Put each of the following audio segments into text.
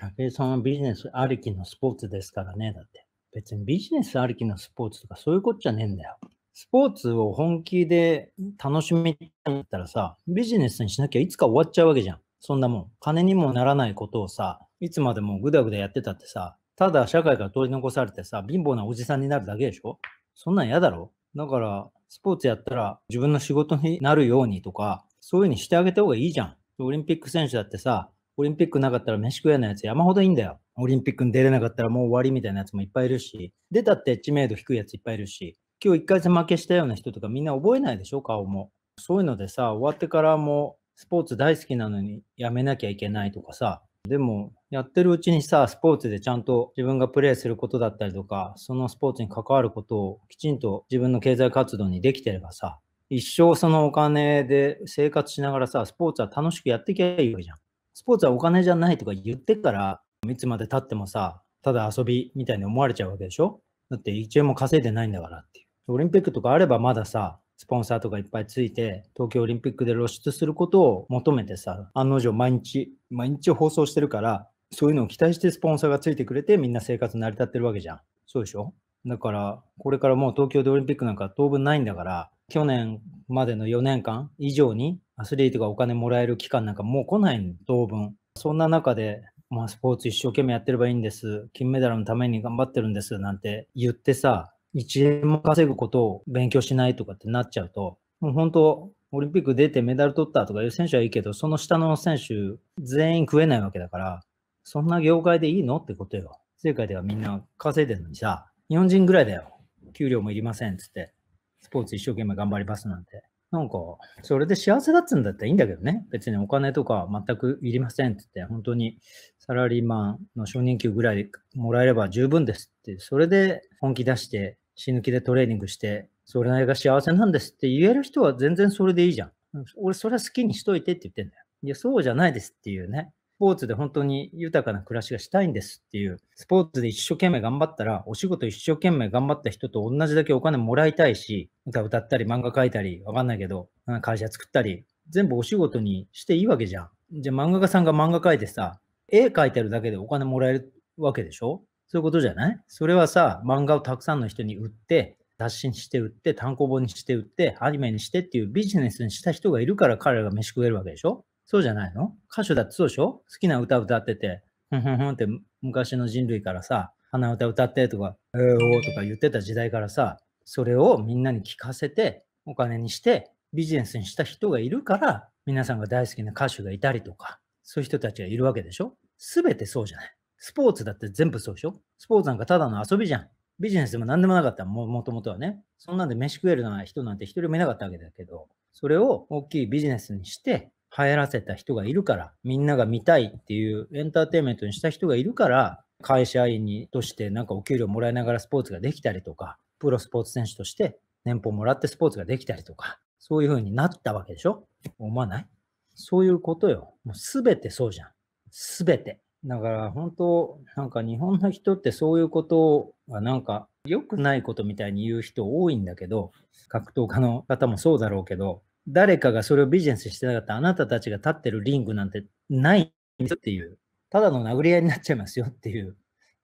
武井さんはビジネスありきのスポーツですからね、だって。別にビジネスありきのスポーツとかそういうことじゃねえんだよ。スポーツを本気で楽しみにいったらさ、ビジネスにしなきゃいつか終わっちゃうわけじゃん。そんなもん。金にもならないことをさ、いつまでもぐだぐだやってたってさ、ただ社会から取り残されてさ、貧乏なおじさんになるだけでしょそんなん嫌だろだから、スポーツやったら自分の仕事になるようにとか、そういうふうにしてあげた方がいいじゃん。オリンピック選手だってさ、オリンピックなかったら飯食えないやつ山ほどいいんだよ。オリンピックに出れなかったらもう終わりみたいなやつもいっぱいいるし、出たって知名度低いやついっぱいいるし、今日1回戦負けしたような人とかみんな覚えないでしょ、顔も。そういうのでさ、終わってからもスポーツ大好きなのにやめなきゃいけないとかさ、でもやってるうちにさ、スポーツでちゃんと自分がプレーすることだったりとか、そのスポーツに関わることをきちんと自分の経済活動にできてればさ、一生そのお金で生活しながらさ、スポーツは楽しくやってきゃいいわけじゃん。スポーツはお金じゃないとか言ってから、いつまで経ってもさ、ただ遊びみたいに思われちゃうわけでしょだって1円も稼いでないんだからっていう。オリンピックとかあればまださ、スポンサーとかいっぱいついて、東京オリンピックで露出することを求めてさ、案の定毎日、毎日放送してるから、そういうのを期待してスポンサーがついてくれて、みんな生活成り立ってるわけじゃん。そうでしょだから、これからもう東京でオリンピックなんか当分ないんだから、去年までの4年間以上にアスリートがお金もらえる期間なんかもう来ないの、当分。そんな中で、まあ、スポーツ一生懸命やってればいいんです、金メダルのために頑張ってるんですなんて言ってさ、1円も稼ぐことを勉強しないとかってなっちゃうと、もう本当、オリンピック出てメダル取ったとかいう選手はいいけど、その下の選手全員食えないわけだから、そんな業界でいいのってことよ。世界ではみんな稼いでるのにさ、日本人ぐらいだよ。給料もいりませんっつって、スポーツ一生懸命頑張りますなんて。なんか、それで幸せだっつうんだったらいいんだけどね。別にお金とか全くいりませんって言って、本当にサラリーマンの承認給ぐらいもらえれば十分ですって、それで本気出して死ぬ気でトレーニングして、それなりが幸せなんですって言える人は全然それでいいじゃん。俺、それは好きにしといてって言ってんだよ。いや、そうじゃないですっていうね。ポーツで本当に豊かな暮らしがしたいんですっていう、スポーツで一生懸命頑張ったら、お仕事一生懸命頑張った人と同じだけお金もらいたいし、歌歌ったり漫画描いたり、わかんないけど、会社作ったり、全部お仕事にしていいわけじゃん。じゃあ漫画家さんが漫画描いてさ、絵描いてるだけでお金もらえるわけでしょそういうことじゃないそれはさ、漫画をたくさんの人に売って、雑誌にして売って、単行本にして売って、アニメにしてっていうビジネスにした人がいるから彼らが飯食えるわけでしょそうじゃないの歌手だってそうでしょ好きな歌歌ってて、ふんふんふんって昔の人類からさ、鼻歌歌ってとか、えー、おーとか言ってた時代からさ、それをみんなに聞かせて、お金にして、ビジネスにした人がいるから、皆さんが大好きな歌手がいたりとか、そういう人たちがいるわけでしょすべてそうじゃない。スポーツだって全部そうでしょスポーツなんかただの遊びじゃん。ビジネスでも何でもなかったも、もともとはね。そんなんで飯食えるような人なんて一人もいなかったわけだけど、それを大きいビジネスにして、流行らせた人がいるから、みんなが見たいっていうエンターテインメントにした人がいるから、会社員にとしてなんかお給料もらいながらスポーツができたりとか、プロスポーツ選手として年俸もらってスポーツができたりとか、そういう風になったわけでしょ思わないそういうことよ。もうすべてそうじゃん。すべて。だから本当、なんか日本の人ってそういうことがなんか良くないことみたいに言う人多いんだけど、格闘家の方もそうだろうけど、誰かがそれをビジネスしてなかったあなたたちが立ってるリングなんてないんですっていう、ただの殴り合いになっちゃいますよっていう、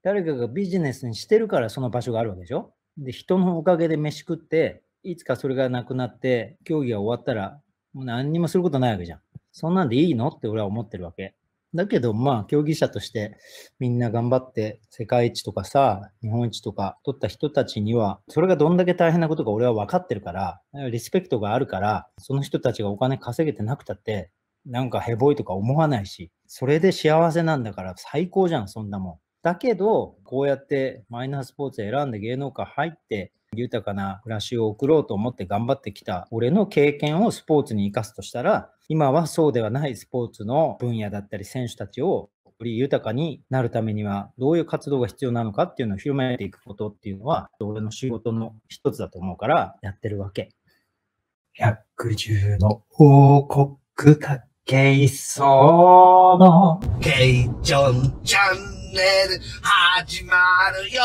誰かがビジネスにしてるからその場所があるわけでしょで、人のおかげで飯食って、いつかそれがなくなって、競技が終わったら、もう何にもすることないわけじゃん。そんなんでいいのって俺は思ってるわけ。だけど、まあ、競技者としてみんな頑張って世界一とかさ、日本一とか取った人たちには、それがどんだけ大変なことか俺は分かってるから、リスペクトがあるから、その人たちがお金稼げてなくたって、なんかヘボいとか思わないし、それで幸せなんだから最高じゃん、そんなもん。だけど、こうやってマイナースポーツ選んで芸能界入って、豊かな暮らしを送ろうと思って頑張ってきた俺の経験をスポーツに生かすとしたら、今はそうではないスポーツの分野だったり選手たちをより豊かになるためにはどういう活動が必要なのかっていうのを広めていくことっていうのは俺の仕事の一つだと思うからやってるわけ。110の王国かけいそのケイジョンチャンネル始まるよ